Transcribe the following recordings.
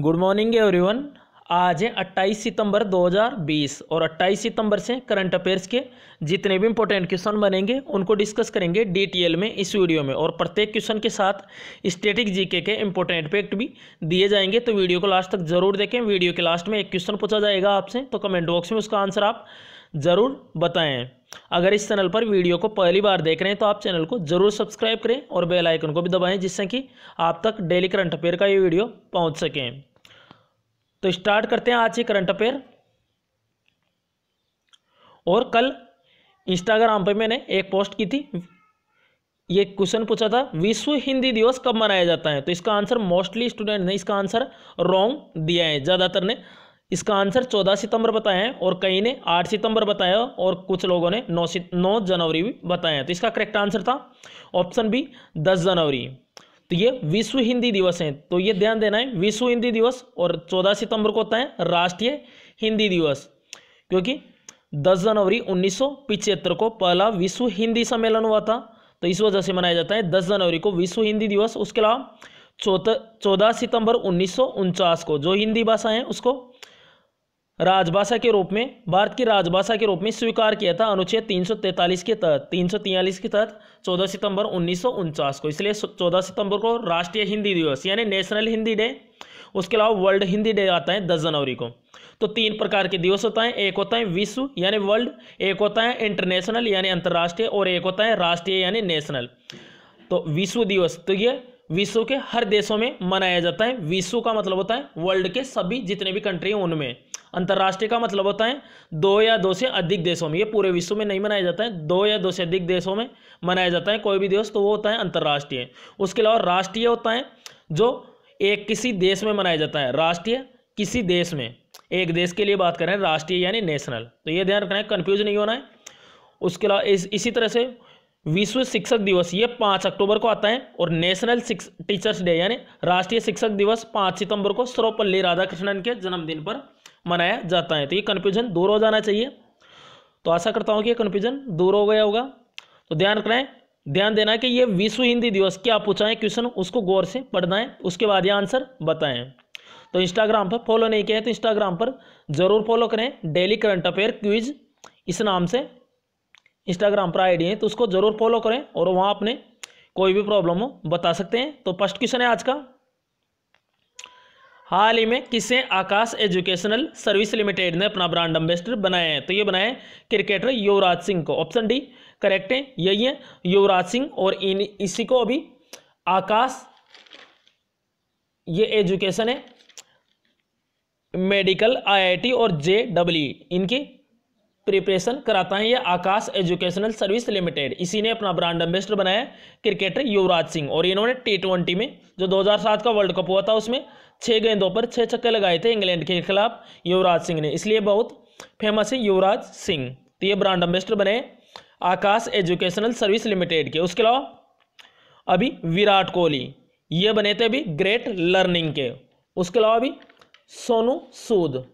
good morning everyone आज है 28 सितंबर 2020 और 28 सितंबर से करंट अफेयर्स के जितने भी इंपॉर्टेंट क्वेश्चन बनेंगे उनको डिस्कस करेंगे डीटीएल में इस वीडियो में और प्रत्येक क्वेश्चन के साथ स्टेटिक जीके के इंपॉर्टेंट फैक्ट भी दिए जाएंगे तो वीडियो को लास्ट तक जरूर देखें वीडियो के लास्ट में एक क्वेश्चन पूछा जाएगा आपसे तो कमेंट बॉक्स में उसका आंसर आप ज़रूर बताएं अगर इस चैनल पर वीडियो को पहली बार देख रहे हैं तो आप चैनल को जरूर सब्सक्राइब करें और बेल आइकन को भी दबाएं जिससे कि आप तक डेली करंट अफेयर का ये वीडियो पहुंच सकें तो स्टार्ट करते हैं आज ही करंट अफेयर और कल इंस्टाग्राम पे मैंने एक पोस्ट की थी ये क्वेश्चन पूछा था विश्व हिंदी दिवस कब मनाया जाता है तो इसका आंसर मोस्टली स्टूडेंट ने इसका आंसर रॉन्ग दिया है ज़्यादातर ने इसका आंसर 14 सितंबर बताया है और कई ने 8 सितंबर बताया और कुछ लोगों ने 9 नौ जनवरी भी बताया तो इसका करेक्ट आंसर था ऑप्शन बी 10 जनवरी तो ये विश्व हिंदी दिवस है तो ये ध्यान देना है विश्व हिंदी दिवस और चौदह सितंबर को होता है राष्ट्रीय हिंदी दिवस क्योंकि दस जनवरी उन्नीस को पहला विश्व हिंदी सम्मेलन हुआ था तो इस वजह से मनाया जाता है दस जनवरी को विश्व हिंदी दिवस उसके अलावा चौदह सितंबर उन्नीस को जो हिंदी भाषा है उसको राजभाषा के रूप में भारत की राजभाषा के रूप में स्वीकार किया था अनुच्छेद 343 के तहत तीन के तहत 14 सितंबर उन्नीस को इसलिए 14 सितंबर को राष्ट्रीय हिंदी दिवस यानी नेशनल हिंदी डे उसके अलावा वर्ल्ड हिंदी डे आता है दस जनवरी को तो तीन प्रकार के दिवस होता है एक होता है विश्व यानी वर्ल्ड एक होता है इंटरनेशनल यानी अंतर्राष्ट्रीय और एक होता है राष्ट्रीय यानी नेशनल तो विश्व दिवस तो ये विश्व के हर देशों में मनाया जाता है विश्व का मतलब होता है वर्ल्ड के सभी जितने भी कंट्री हैं उनमें अंतर्राष्ट्रीय का मतलब होता है दो या दो से अधिक देशों में ये पूरे विश्व में नहीं मनाया जाता है दो या दो से अधिक देशों में मनाया जाता है कोई भी देश तो वो होता है अंतर्राष्ट्रीय उसके अलावा राष्ट्रीय होता है जो एक किसी देश में मनाया जाता है राष्ट्रीय किसी देश में एक देश के लिए बात कर रहे हैं राष्ट्रीय यानी नेशनल तो ये ध्यान रखना है कन्फ्यूज नहीं होना है उसके अलावा इस, इसी तरह से विश्व शिक्षक दिवस ये पाँच अक्टूबर को आता है और नेशनल टीचर्स डे यानी राष्ट्रीय शिक्षक दिवस पाँच सितंबर को सर्वपल्ली राधाकृष्णन के जन्मदिन पर मनाया जाता है तो ये कन्फ्यूजन दूर हो जाना चाहिए तो आशा करता हूँ कि ये कन्फ्यूजन दूर हो गया होगा तो ध्यान रखना है ध्यान देना है कि ये विश्व हिंदी दिवस क्या पूछा है क्वेश्चन उसको गौर से पढ़ना है उसके बाद ये आंसर बताएं तो इंस्टाग्राम पर फॉलो नहीं किया है तो इंस्टाग्राम पर ज़रूर फॉलो करें डेली करंट अफेयर क्विज इस नाम से इंस्टाग्राम पर आईडी है तो उसको ज़रूर फॉलो करें और वहाँ अपने कोई भी प्रॉब्लम हो बता सकते हैं तो फर्स्ट क्वेश्चन है आज का हाल ही में किसे आकाश एजुकेशनल सर्विस लिमिटेड ने अपना ब्रांड एम्बेसडर बनाया है तो ये बनाया है क्रिकेटर युवराज सिंह को ऑप्शन डी करेक्ट है यही है युवराज सिंह और इन इसी को अभी आकाश ये एजुकेशन है मेडिकल आईआईटी और जे डब्ल्यू इनकी प्रिपरेशन कराता है यह आकाश एजुकेशनल सर्विस लिमिटेड इसी ने अपना ब्रांड एम्बेसडर बनाया क्रिकेटर युवराज सिंह और इन्होंने टी ट्वेंटी में जो दो का वर्ल्ड कप हुआ था उसमें छः गेंदों पर छः छक्के लगाए थे इंग्लैंड के खिलाफ युवराज सिंह ने इसलिए बहुत फेमस है युवराज सिंह तो ये ब्रांड एम्बेसडर बने आकाश एजुकेशनल सर्विस लिमिटेड के उसके अलावा अभी विराट कोहली ये बने थे अभी ग्रेट लर्निंग के उसके अलावा अभी सोनू सूद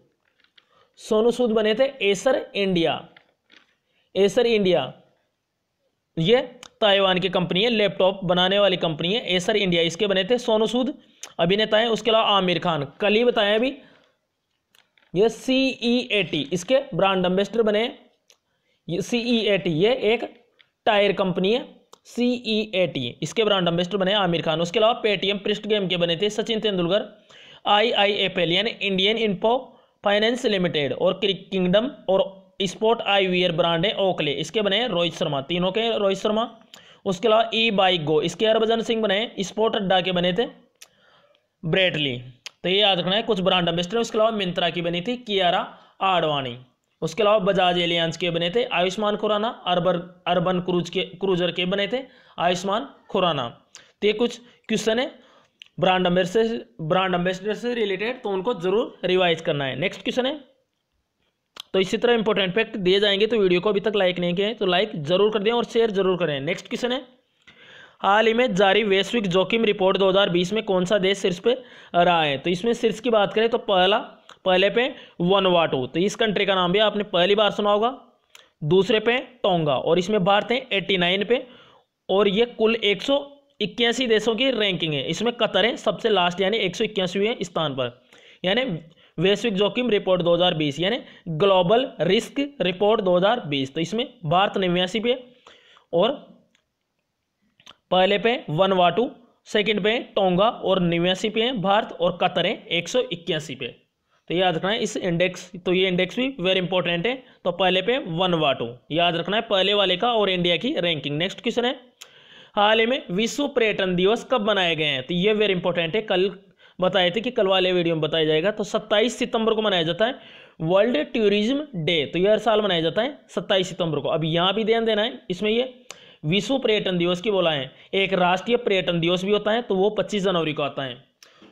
सोनू सूद बने थे एसर इंडिया एसर इंडिया ये ताइवान की कंपनी है लैपटॉप बनाने वाली कंपनी है एसर इंडिया इसके बने थे सोनू सूद अभिनेता है उसके अलावा आमिर खान कल ही बताएं अभी ये सी ई ए टी इसके ब्रांड एम्बेसडर बने C E C E A T ये एक टायर कंपनी है सी ई ए टी इसके ब्रांड एम्बेसडर बने आमिर खान उसके अलावा पेटीएम प्रिस्ट गेम के बने थे Sachin Tendulkar I I F L यानी इंडियन इन्फो फाइनेंस लिमिटेड और किंगडम और स्पोर्ट आई वीयर ब्रांड है ओकले इसके बने रोहित शर्मा तीनों के रोहित शर्मा उसके अलावा ई बाइक गो इसके हरभजन सिंह बने स्पोर्ट अड्डा के बने थे ब्रेटली तो ये याद रखना है कुछ ब्रांड एम्बेसडर उसके अलावा मिंत्रा की बनी थी कियारा आडवाणी उसके अलावा बजाज एलियंस के बने थे आयुष्मान खुराना अरबर अर्बन क्रूज के क्रूजर के बने थे आयुष्मान खुराना तो ये कुछ क्वेश्चन है ब्रांड एम्बेसडर ब्रांड एम्बेसडर से रिलेटेड तो उनको जरूर रिवाइज करना है नेक्स्ट क्वेश्चन है तो इसी तरह इंपॉर्टेंट फैक्ट दिए जाएंगे तो वीडियो को अभी तक लाइक नहीं किया है तो लाइक जरूर कर दें और शेयर जरूर करें नेक्स्ट क्वेश्चन है हाल ही में जारी वैश्विक जोखिम रिपोर्ट 2020 में कौन सा देश शीर्ष पे रहा है तो इसमें शीर्ष की बात करें तो पहला पहले पे वन वाटो तो इस कंट्री का नाम भी आपने पहली बार सुना होगा दूसरे पे टोंगा और इसमें भारत है एट्टी नाइन पे और ये कुल एक सौ इक्यासी देशों की रैंकिंग है इसमें कतर है सबसे लास्ट यानी एक सौ इक्यासीवें स्थान पर यानी वैश्विक जोखिम रिपोर्ट 2020 यानी ग्लोबल रिस्क रिपोर्ट 2020 तो इसमें भारत निवासी पे और पहले पे वनवाटू सेकंड पे टोंगा और निवासी पे भारत और कतर है एक सौ इक्यासी पे तो याद रखना है इस इंडेक्स तो ये इंडेक्स भी वेरी इंपॉर्टेंट है तो पहले पे वन वाटू याद रखना है पहले वाले का और इंडिया की रैंकिंग नेक्स्ट क्वेश्चन है हाल ही में विश्व पर्यटन दिवस कब मनाए गए हैं तो ये वेरी इंपॉर्टेंट है कल बताए थे कि कल वाले वीडियो में बताया जाएगा तो 27 सितंबर को मनाया जाता है वर्ल्ड टूरिज्म डे तो यह हर साल मनाया जाता है 27 सितंबर को अब यहाँ भी ध्यान देना है इसमें ये विश्व पर्यटन दिवस की बोला है एक राष्ट्रीय पर्यटन दिवस भी होता है तो वो पच्चीस जनवरी को आता है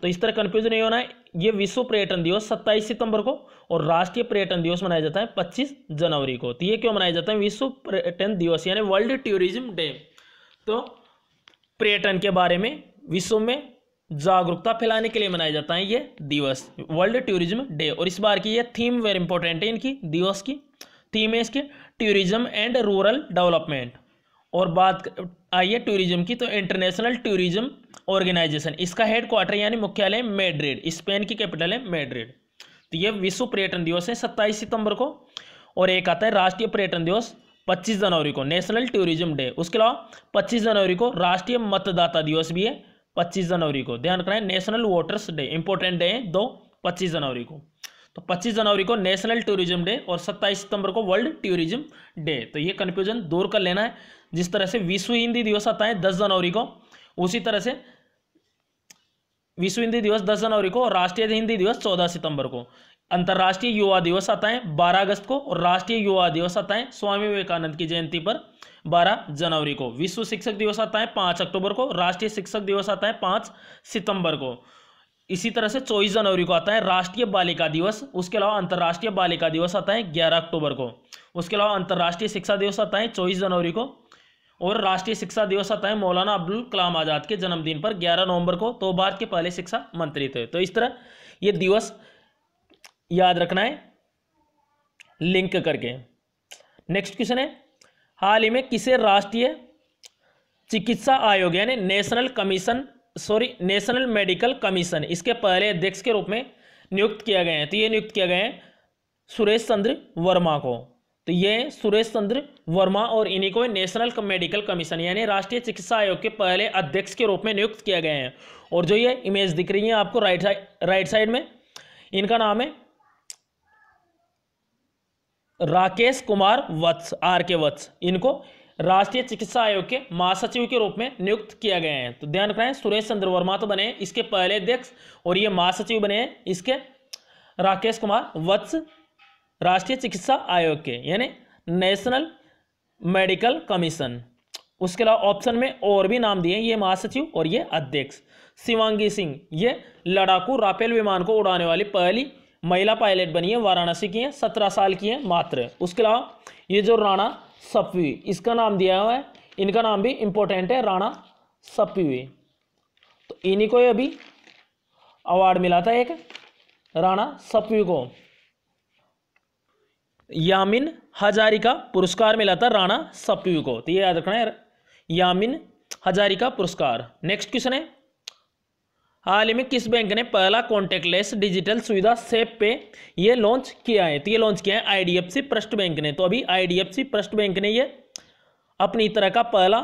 तो इस तरह कंफ्यूज नहीं होना है ये विश्व पर्यटन दिवस 27 सितंबर को और राष्ट्रीय पर्यटन दिवस मनाया जाता है 25 जनवरी को तो ये क्यों मनाया जाता है विश्व पर्यटन दिवस यानी वर्ल्ड टूरिज्म डे तो पर्यटन के बारे में विश्व में जागरूकता फैलाने के लिए मनाया जाता है ये दिवस वर्ल्ड टूरिज्म डे और इस बार की ये थीम वेरी इंपॉर्टेंट है इनकी दिवस की थीम है इसके टूरिज्म एंड रूरल डेवलपमेंट और बात आइए टूरिज्म की तो इंटरनेशनल टूरिज्म ऑर्गेनाइजेशन इसका हेड क्वार्टर यानी मुख्यालय मेड्रिड स्पेन की कैपिटल है मेड्रिड तो ये विश्व पर्यटन दिवस है सत्ताईस सितंबर को और एक आता है राष्ट्रीय पर्यटन दिवस 25 जनवरी को नेशनल टूरिज्म डे उसके अलावा 25 जनवरी को राष्ट्रीय मतदाता दिवस भी है 25 जनवरी को ध्यान रखना है national voters day important day है दो 25 जनवरी को तो 25 जनवरी को नेशनल टूरिज्म डे और 27 सितंबर को वर्ल्ड टूरिज्म डे तो ये कन्फ्यूजन दूर कर लेना है जिस तरह से विश्व हिंदी दिवस आता है दस जनवरी को उसी तरह से विश्व हिंदी दिवस 10 जनवरी को और राष्ट्रीय हिंदी दिवस चौदह सितंबर को अंतर्राष्ट्रीय युवा दिवस आता है बारह अगस्त को और राष्ट्रीय युवा दिवस आता है स्वामी विवेकानंद की जयंती पर बारह जनवरी को विश्व शिक्षक दिवस आता है पाँच अक्टूबर को राष्ट्रीय शिक्षक दिवस आता है पाँच सितंबर को इसी तरह से चौबीस जनवरी को आता है राष्ट्रीय बालिका दिवस उसके अलावा अंतर्राष्ट्रीय बालिका दिवस आता है ग्यारह अक्टूबर को उसके अलावा अंतर्राष्ट्रीय शिक्षा दिवस आता है चौबीस जनवरी को और राष्ट्रीय शिक्षा दिवस आता है मौलाना अब्दुल कलाम आज़ाद के जन्मदिन पर 11 नवंबर को तो भारत के पहले शिक्षा मंत्री थे तो इस तरह ये दिवस याद रखना है लिंक करके नेक्स्ट क्वेश्चन है हाल ही में किसे राष्ट्रीय चिकित्सा आयोग यानी national commission sorry national medical commission इसके पहले अध्यक्ष के रूप में नियुक्त किया गया है तो ये नियुक्त किया गया है सुरेश चंद्र वर्मा को तो ये सुरेश चंद्र वर्मा और इन्हीं को नेशनल मेडिकल कमीशन यानी राष्ट्रीय चिकित्सा आयोग के पहले अध्यक्ष के रूप में नियुक्त किया गया है और जो ये इमेज दिख रही है आपको राइट साइड राइट साइड में इनका नाम है राकेश कुमार वत्स आर के वत्स इनको राष्ट्रीय चिकित्सा आयोग के महासचिव के रूप में नियुक्त किया गया है तो ध्यान है सुरेश चंद्र वर्मा तो बने इसके पहले अध्यक्ष और ये महासचिव बने इसके राकेश कुमार वत्स राष्ट्रीय चिकित्सा आयोग के यानी नेशनल मेडिकल कमीशन उसके अलावा ऑप्शन में और भी नाम दिए ये महासचिव और ये अध्यक्ष शिवांगी सिंह ये लड़ाकू राफेल विमान को उड़ाने वाली पहली महिला पायलट बनी है वाराणसी की है सत्रह साल की है मात्र उसके अलावा ये जो राणा सपवी इसका नाम दिया हुआ है इनका नाम भी इंपॉर्टेंट है राणा सप्पी तो इन्हीं को अभी अवार्ड मिला था एक राणा सपवी को यामिन हजारी का पुरस्कार मिला था राणा सपवी को तो ये याद रखना है यामिन हजारी का पुरस्कार नेक्स्ट क्वेश्चन है हाल में किस बैंक ने पहला कॉन्टेक्टलेस डिजिटल सुविधा सेप पे ये लॉन्च किया है तो ये लॉन्च किया है आईडीएफसी प्रस्ट बैंक ने तो अभी आईडीएफसी प्रस्ट बैंक ने ये अपनी तरह का पहला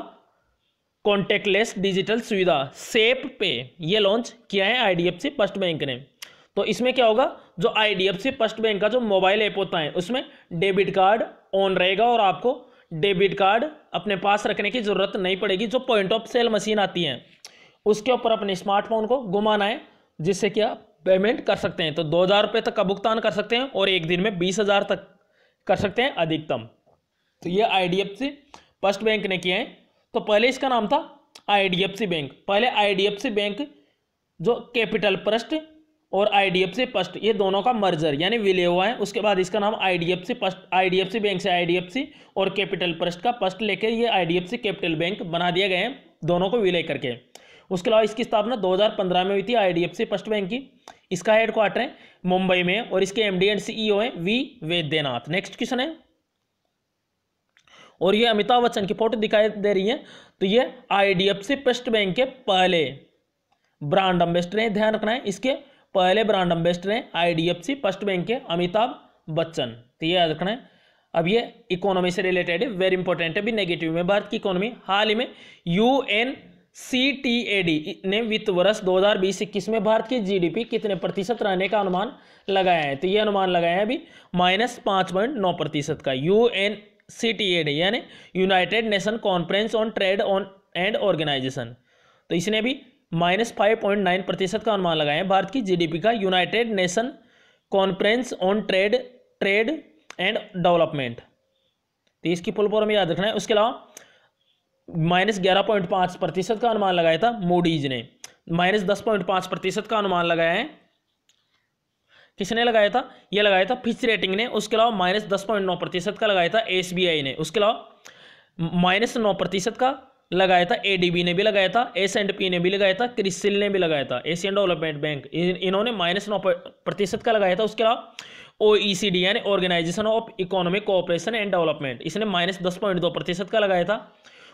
कॉन्टेक्टलेस डिजिटल सुविधा सेप पे ये लॉन्च किया है आईडीएफसी फर्स्ट बैंक ने तो इसमें क्या होगा जो आईडीएफसी फर्स्ट बैंक का जो मोबाइल ऐप होता है उसमें डेबिट कार्ड ऑन रहेगा और आपको डेबिट कार्ड अपने पास रखने की जरूरत नहीं पड़ेगी जो पॉइंट ऑफ सेल मशीन आती है उसके ऊपर अपने स्मार्टफोन को घुमाना है जिससे कि आप पेमेंट कर सकते हैं तो दो हज़ार रुपये तक का भुगतान कर सकते हैं और एक दिन में बीस हज़ार तक कर सकते हैं अधिकतम तो ये I D F C first bank ने किया है तो पहले इसका नाम था I D F C bank पहले I D F C bank जो कैपिटल प्रस्ट और I D F C first ये दोनों का मर्जर यानी विलय हुआ है उसके बाद इसका नाम I D F C first I D F C bank से आई डी एफ सी और कैपिटल प्रस्ट का फर्स्ट लेकर ये I D F C capital bank बना दिया गया है दोनों को विलय करके उसके अलावा इसकी स्थापना 2015 में हुई थी आईडीएफसी फर्स्ट बैंक की इसका हेडक्वार्टर है मुंबई में और इसके एमडी एंड सीईओ है वी वैद्यनाथ नेक्स्ट क्वेश्चन है और ये अमिताभ बच्चन की फोटो दिखाई दे रही है तो ये आईडीएफसी फर्स्ट बैंक के पहले ब्रांड अम्बेस्टर है ध्यान रखना है इसके पहले ब्रांड एम्बेसडर हैं आईडीएफसी फर्स्ट बैंक के अमिताभ बच्चन तो ये याद रखना है अब ये इकोनॉमी से रिलेटेड है वेरी इंपॉर्टेंट है भी नेगेटिव में भारत की इकोनॉमी हाल ही में UN C T A D ने वित्त वर्ष 2020-21 में भारत की जीडीपी कितने प्रतिशत रहने का अनुमान लगाया है तो ये अनुमान लगाया है अभी माइनस पाँच पॉइंट नौ प्रतिशत का U N C T A D यानी united nation conference on trade on and organisation तो इसने भी माइनस फाइव पॉइंट नाइन प्रतिशत का अनुमान लगाया है भारत की पी का united nation conference on trade trade and development तो इसकी फुल फॉर्म याद रखना है उसके अलावा माइनस ग्यारह पॉइंट पाँच प्रतिशत का अनुमान लगाया था मोडीज ने माइनस दस पॉइंट पाँच प्रतिशत का अनुमान लगाया है किसने लगाया था यह लगाया था फिच रेटिंग ने उसके अलावा माइनस दस पॉइंट नौ प्रतिशत का लगाया था एस बी आई ने उसके अलावा माइनस नौ प्रतिशत का लगाया था ए डी बी ने भी लगाया था एस एंड पी ने भी लगाया था क्रिसिल ने भी लगाया था एशियन डेवलपमेंट बैंक इन्होंने माइनस नौ प्रतिशत का लगाया था उसके अलावा ओ ई सी डी यानी organisation of economic cooperation and development इसने माइनस दस पॉइंट दो प्रतिशत का लगाया था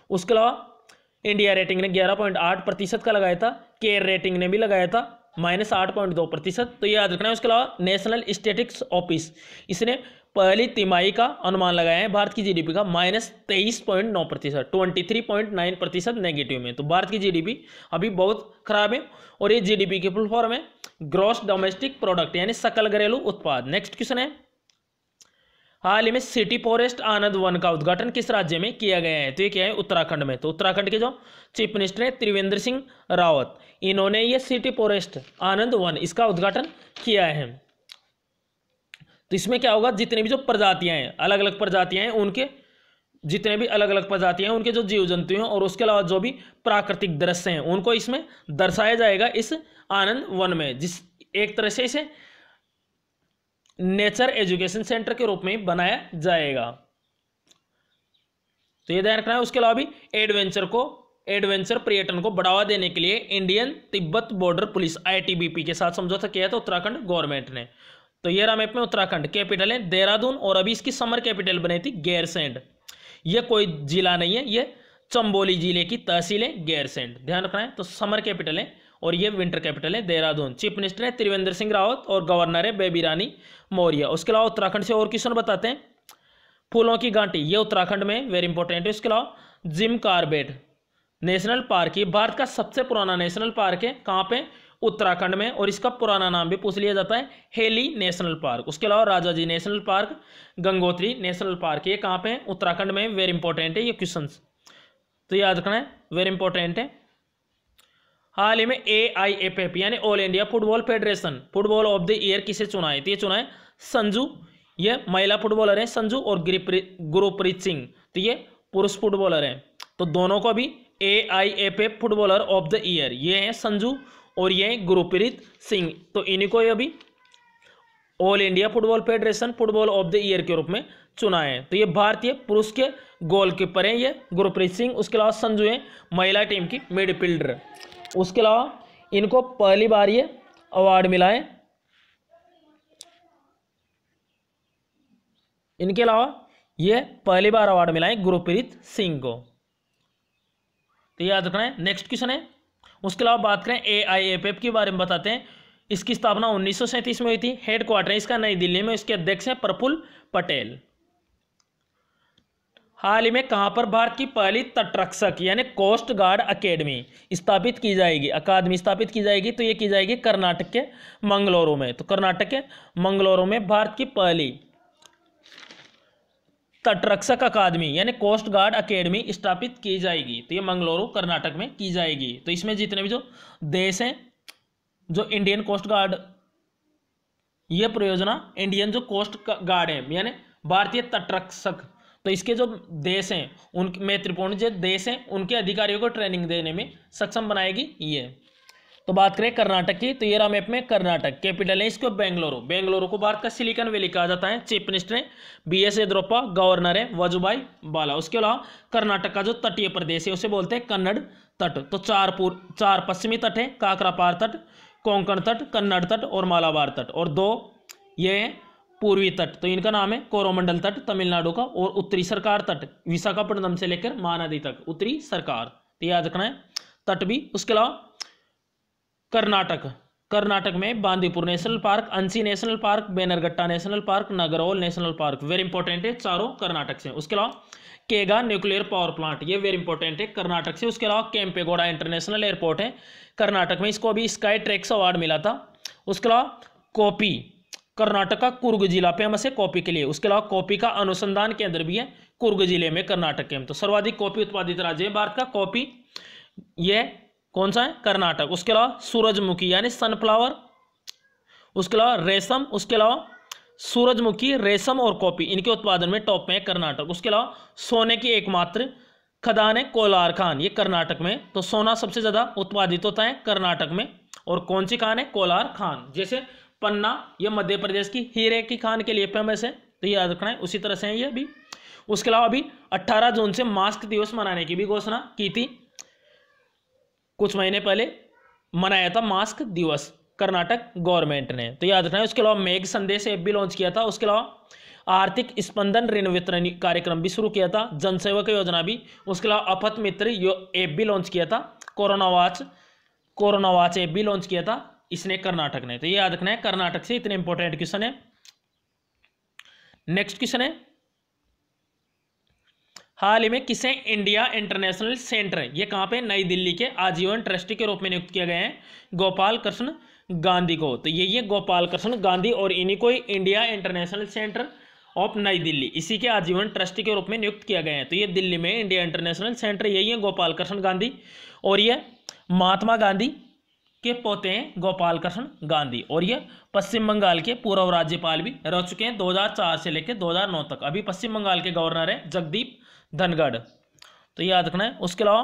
उसके अलावा इंडिया रेटिंग ने ग्यारह पॉइंट आठ प्रतिशत का लगाया था केयर रेटिंग ने भी लगाया था माइनस आठ पॉइंट दो प्रतिशत तो याद रखना है उसके अलावा नेशनल स्टेटिक्स ऑफिस इसने पहली तिमाही का अनुमान लगाया है भारत की जीडीपी का माइनस तेईस पॉइंट नौ प्रतिशत ट्वेंटी थ्री पॉइंट नाइन प्रतिशत नेगेटिव में तो भारत की जीडीपी अभी बहुत खराब है और ये जीडीपी की फुल फॉर्म है ग्रॉस डोमेस्टिक प्रोडक्ट यानी सकल घरेलू उत्पाद नेक्स्ट क्वेश्चन है हाल ही में सिटी फॉरेस्ट आनंद वन का उद्घाटन किस राज्य में किया गया है तो ये क्या है उत्तराखंड में तो उत्तराखंड के जो चीफ मिनिस्टर हैं त्रिवेंद्र सिंह रावत इन्होंने ये सिटी फॉरेस्ट आनंद वन इसका उद्घाटन किया है तो इसमें क्या होगा जितने भी जो प्रजातियां हैं अलग अलग प्रजातियां हैं उनके जितने भी अलग अलग प्रजातियां हैं उनके जो जीव जंतु हैं और उसके अलावा जो भी प्राकृतिक दृश्य हैं उनको इसमें दर्शाया जाएगा इस आनंद वन में जिस एक तरह से इसे नेचर एजुकेशन सेंटर के रूप में बनाया जाएगा तो ये ध्यान रखना है उसके अलावा भी एडवेंचर को एडवेंचर पर्यटन को बढ़ावा देने के लिए Indian Tibet border police ITBP के साथ समझौता किया था तो उत्तराखंड गवर्नमेंट ने तो ये रामेप में उत्तराखंड कैपिटल है देहरादून और अभी इसकी समर कैपिटल बनी थी गैरसेंड ये कोई जिला नहीं है ये चंबोली जिले की तहसील है गैरसेंड ध्यान रखना है तो समर कैपिटल है और ये विंटर कैपिटल है देहरादून चीफ मिनिस्टर है त्रिवेंद्र सिंह रावत और गवर्नर है बेबी रानी मौर्य उसके अलावा उत्तराखंड से और क्वेश्चन बताते हैं फूलों की घाटी ये उत्तराखंड में वेरी इंपॉर्टेंट है उसके अलावा जिम कार्बेट नेशनल पार्क ये भारत का सबसे पुराना नेशनल पार्क है कहाँ पे उत्तराखंड में और इसका पुराना नाम भी पूछ लिया जाता है हेली नेशनल पार्क उसके अलावा Rajaji national park Gangotri national park ये कहाँ पे है उत्तराखंड में वेरी इंपॉर्टेंट है ये क्वेश्चन तो याद रखना है वेरी इंपॉर्टेंट है हाल ही में ए आई एफ एफ यानी all India football federation football of the year किसे चुना है तो ये चुना है संजू ये महिला फुटबॉलर है संजू और गुरुप्रीत सिंह तो ये पुरुष फुटबॉलर है तो दोनों को भी A I F F footballer of the year ये है संजू और ये है गुरुप्रीत सिंह तो इन्हीं को अभी all India football federation football of the year के रूप में चुना है तो ये भारतीय पुरुष के गोलकीपर हैं ये गुरप्रीत सिंह उसके अलावा संजू हैं महिला टीम की मिडफील्डर उसके अलावा इनको पहली बार ये अवार्ड मिला है इनके अलावा ये पहली बार अवार्ड मिला है गुरुप्रीत सिंह को तो याद रखना है नेक्स्ट क्वेश्चन है उसके अलावा बात करें ए आई एफ एफ के बारे में बताते हैं इसकी स्थापना उन्नीस में हुई थी हेडक्वार्टर इसका नई दिल्ली में इसके अध्यक्ष हैं प्रफुल्ल पटेल हाल ही में कहाँ पर भारत की पहली तटरक्षक यानी कोस्ट गार्ड अकेडमी स्थापित की जाएगी अकादमी स्थापित की जाएगी तो ये की जाएगी कर्नाटक के मंगलोरु में तो कर्नाटक के मंगलोरु में भारत की पहली तटरक्षक अकादमी यानी कोस्ट गार्ड अकेडमी स्थापित की जाएगी तो ये मंगलोरु कर्नाटक में की जाएगी तो इसमें जितने भी जो देश हैं जो इंडियन कोस्ट गार्ड ये परियोजना इंडियन जो कोस्ट गार्ड है यानी भारतीय तटरक्षक तो इसके जो देश हैं उन मैत्रीपूर्ण जो देश हैं उनके अधिकारियों को ट्रेनिंग देने में सक्षम बनाएगी ये तो बात करें कर्नाटक की तो ये रहा मैप में कर्नाटक कैपिटल है इसको बेंगलुरु बेंगलुरु को भारत का सिलिकॉन वैली कहा जाता है चीफ मिनिस्टर है बी एस येद्रोपा गवर्नर है वजुभाई बाला उसके अलावा कर्नाटक का जो तटीय प्रदेश है उसे बोलते हैं कन्नड़ तट तो चार पूर्व चार पश्चिमी तट है काकरापार तट कोंकण तट कन्नड़ तट और मालाबार तट और दो ये हैं पूर्वी तट तो इनका नाम है कोरोमंडल तट तमिलनाडु का और उत्तरी सरकार तट विशाखापट्टनम से लेकर महानदी तक उत्तरी सरकार तो याद रखना है तट भी उसके अलावा कर्नाटक कर्नाटक में Bandipur national park Anshi national park Bannerghatta national park Nagarhole national park very important है चारों कर्नाटक से उसके अलावा केगा न्यूक्लियर पावर प्लांट ये वेरी इंपॉर्टेंट है कर्नाटक से उसके अलावा केम्पेगोड़ा इंटरनेशनल एयरपोर्ट है कर्नाटक में इसको अभी स्काई ट्रैक्स अवार्ड मिला था उसके अलावा कॉपी कर्नाटका कुर्ग जिला फेमस है कॉपी के लिए उसके अलावा कॉपी का अनुसंधान केंद्र भी है कुर्ग जिले में कर्नाटक के तो सर्वाधिक कॉपी उत्पादित राज्य है भारत का कॉपी ये कौन सा है कर्नाटक उसके अलावा सूरजमुखी यानी सनफ्लावर उसके अलावा रेशम उसके अलावा सूरजमुखी रेशम और कॉपी इनके उत्पादन में टॉप में है कर्नाटक उसके अलावा सोने की एकमात्र खदान है कोलार खान ये कर्नाटक में तो सोना सबसे ज़्यादा उत्पादित होता है कर्नाटक में और कौन सी खान है कोलार खान जैसे पन्ना ये मध्य प्रदेश की हीरे की खान के लिए फेमस है तो याद रखना है उसी तरह से है ये भी उसके अलावा अभी 18 जून से मास्क दिवस मनाने की भी घोषणा की थी कुछ महीने पहले मनाया था मास्क दिवस कर्नाटक गवर्नमेंट ने तो याद रखना है उसके अलावा मेघ संदेश ऐप भी लॉन्च किया था उसके अलावा आर्थिक स्पंदन ऋण वितरण कार्यक्रम भी शुरू किया था जनसेवक योजना भी उसके अलावा अपथ मित्र ऐप भी लॉन्च किया था corona watch corona watch app भी लॉन्च किया था इसने कर्नाटक ने तो ये याद रखना है कर्नाटक से इतने इंपॉर्टेंट क्वेश्चन है नेक्स्ट क्वेश्चन है हाल ही में किसे इंडिया इंटरनेशनल सेंटर ये कहां पे नई दिल्ली के आजीवन ट्रस्टी के रूप में नियुक्त किया गया है गोपाल कृष्ण गांधी को तो यही है गोपाल कृष्ण गांधी और इन्हीं को इंडिया इंटरनेशनल सेंटर ऑफ नई दिल्ली इसी के आजीवन ट्रस्टी के रूप में नियुक्त किया गया है तो ये दिल्ली में इंडिया इंटरनेशनल सेंटर यही है गोपाल कृष्ण गांधी और ये महात्मा गांधी के पोते हैं गोपाल कृष्ण गांधी और ये पश्चिम बंगाल के पूर्व राज्यपाल भी रह चुके हैं 2004 से लेकर 2009 तक अभी पश्चिम बंगाल के गवर्नर हैं जगदीप धनगढ़ तो याद रखना है उसके अलावा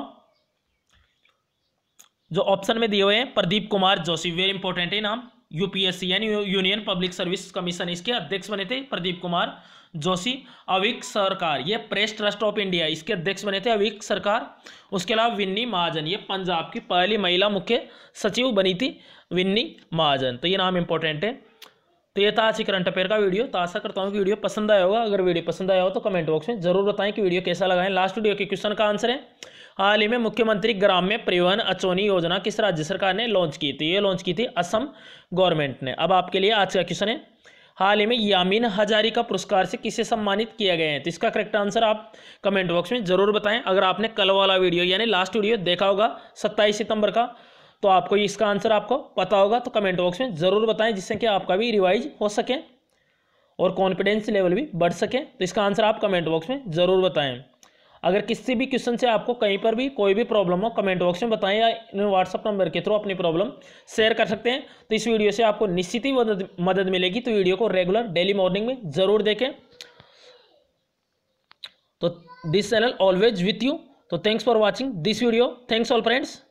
जो ऑप्शन में दिए हुए हैं प्रदीप कुमार जोशी वेरी इंपॉर्टेंट है नाम यूपीएससी यानी यूनियन पब्लिक सर्विस कमीशन इसके अध्यक्ष बने थे प्रदीप कुमार जोशी अविक सरकार ये प्रेस ट्रस्ट ऑफ इंडिया इसके अध्यक्ष बने थे अविक सरकार उसके अलावा विन्नी महाजन ये पंजाब की पहली महिला मुख्य सचिव बनी थी विन्नी महाजन तो ये नाम इंपॉर्टेंट है तो ये था आज करंट अफेयर का वीडियो तो आशा करता हूँ कि वीडियो पसंद आया होगा अगर वीडियो पसंद आया हो तो कमेंट बॉक्स में जरूर बताएं कि वीडियो कैसा लगा है लास्ट वीडियो के क्वेश्चन का आंसर है हाल ही में मुख्यमंत्री ग्राम्य परिवहन अचोनी योजना किस राज्य सरकार ने लॉन्च की थी ये लॉन्च की थी असम गवर्नमेंट ने अब आपके लिए आज का क्वेश्चन है हाल ही में यामीन हजारी का पुरस्कार से किसे सम्मानित किया गया है तो इसका करेक्ट आंसर आप कमेंट बॉक्स में जरूर बताएं अगर आपने कल वाला वीडियो यानी लास्ट वीडियो देखा होगा सत्ताईस सितंबर का तो आपको इसका आंसर आपको पता होगा तो कमेंट बॉक्स में ज़रूर बताएं जिससे कि आपका भी रिवाइज हो सके और कॉन्फिडेंस लेवल भी बढ़ सके तो इसका आंसर आप कमेंट बॉक्स में ज़रूर बताएं अगर किसी भी क्वेश्चन से आपको कहीं पर भी कोई भी प्रॉब्लम हो कमेंट बॉक्स में बताएं या व्हाट्सअप नंबर के थ्रू अपनी प्रॉब्लम शेयर कर सकते हैं तो इस वीडियो से आपको निश्चित ही मदद मदद मिलेगी तो वीडियो को रेगुलर डेली मॉर्निंग में ज़रूर देखें तो this channel always with you तो thanks for watching this video thanks all friends